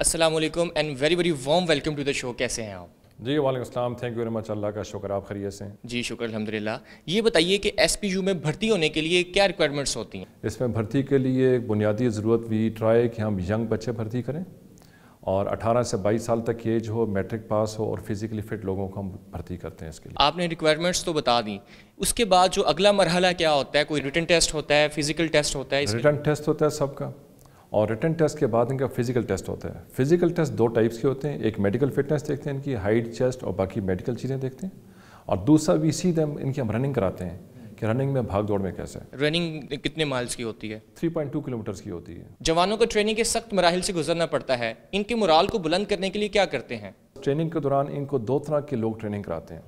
Aslam and very very warm welcome to the show कैसे हैं आप जी वाले thank you very much Allah का शुक्र आप खरीय से जी शुक्र अलहमदिल्ला ये बताइए कि एस पी यू में भर्ती होने के लिए क्या रिक्वायरमेंट्स होती हैं इसमें भर्ती के लिए एक बुनियादी ज़रूरत भी ट्राई कि हम यंग बच्चे भर्ती करें और 18 से 22 साल तक एज हो मैट्रिक पास हो और फिज़िकली फ़िट लोगों को हम भर्ती करते हैं इसके लिए आपने रिक्वायरमेंट्स तो बता दी उसके बाद जो अगला मरहला क्या होता है कोई रिटर्न टेस्ट होता है फिज़िकल टेस्ट होता है रिटर्न टेस्ट होता है सबका और रिटर्न टेस्ट के बाद इनका फिजिकल टेस्ट होता है फिजिकल टेस्ट दो टाइप्स के होते हैं एक मेडिकल फिटनेस देखते हैं इनकी हाइट चेस्ट और बाकी मेडिकल चीज़ें देखते हैं और दूसरा भी सीधे दम इनकी हम रनिंग कराते हैं कि रनिंग में भाग दौड़ में कैसे रनिंग कितने माइल्स की होती है 3.2 किलोमीटर्स की होती है जवानों को ट्रेनिंग के सख्त मराहल से गुजरना पड़ता है इनके मुराल को बुलंद करने के लिए क्या करते हैं ट्रेनिंग के दौरान इनको दो तरह के लोग ट्रेनिंग कराते हैं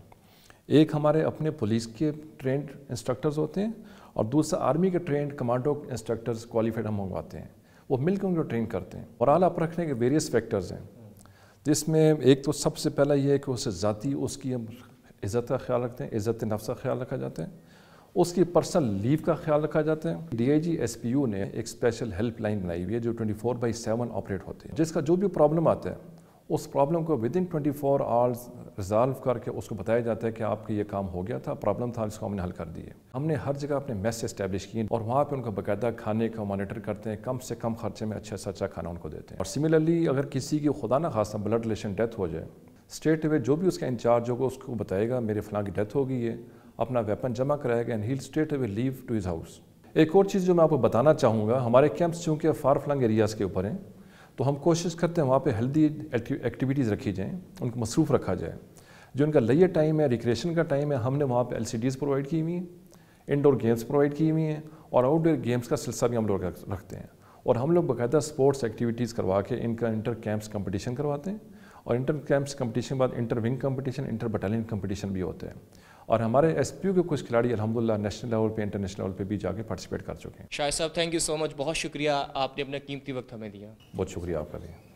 एक हमारे अपने पुलिस के ट्रेंड इंस्ट्रक्टर्स होते हैं और दूसरा आर्मी के ट्रेंड कमांडो इंस्ट्रक्टर्स क्वालिफाइड हम मंगवाते हैं वो मिलकर उनको ट्रेन करते हैं और आला परखने रखने के वेरियस फैक्टर्स हैं जिसमें एक तो सबसे पहला ये है कि उसे ज़ाती उसकी इज़्ज़त का ख्याल रखते हैं इज़्ज़त नफ्स का ख्याल रखा जाता है उसकी पर्सनल लीव का ख्याल रखा जाता है D I G S P U ने एक स्पेशल हेल्पलाइन बनाई हुई है जो twenty four by seven operate होती है जिसका जो भी प्रॉब्लम आता है उस प्रॉब्लम को within twenty four hours resolve करके उसको बताया जाता है कि आपके ये काम हो गया था प्रॉब्लम था इसको हमने हल कर दिए हमने हर जगह अपने मेस इस्टेब्लिश किए और वहाँ पे उनका बाकायदा खाने का मॉनिटर करते हैं कम से कम खर्चे में अच्छे से अच्छा खाना उनको देते हैं और सिमिलरली अगर किसी की खुदा ना खासा ब्लड रिलेशन डेथ हो जाए स्टेट वे जो भी उसका इंचार्ज होगा उसको बताएगा मेरे फलां की डेथ हो गई है अपना वेपन जमा कराएगा and he'll state way leave to his house एक और चीज़ जो मैं आपको बताना चाहूँगा हमारे कैंप्स चूँकि फार फ्लंग एरियाज़ के ऊपर हैं तो हम कोशिश करते हैं वहाँ पे हेल्दी एक्टिविटीज़ रखी जाएँ उनको मसरूफ़ रखा जाए जो उनका लइए टाइम है रिक्रेशन का टाइम है हमने वहाँ पे एल प्रोवाइड की हुई हैं इनडोर गेम्स प्रोवाइड की हुई हैं और आउटडोर गेम्स का सिलसिला भी हम लोग रखते हैं और हम लोग बाकायदा स्पोर्ट्स एक्टिविटीज़ करवा के इनका इंटर कैंप्स कंपटीशन करवाते हैं और इंटर कैंप्स कंपटीशन के बाद inter wing competition inter battalion competition भी होते हैं और हमारे एस के कुछ खिलाड़ी अलहमदिल्ला नेशनल लेवल पर इंटरनेशनल लेवल पर भी जाके पार्टिसिपेट कर चुके हैं शाह साहब थैंक यू सो मच बहुत शुक्रिया आपने अपना कीमती वक्त हमें दिया बहुत शुक्रिया आपका दिया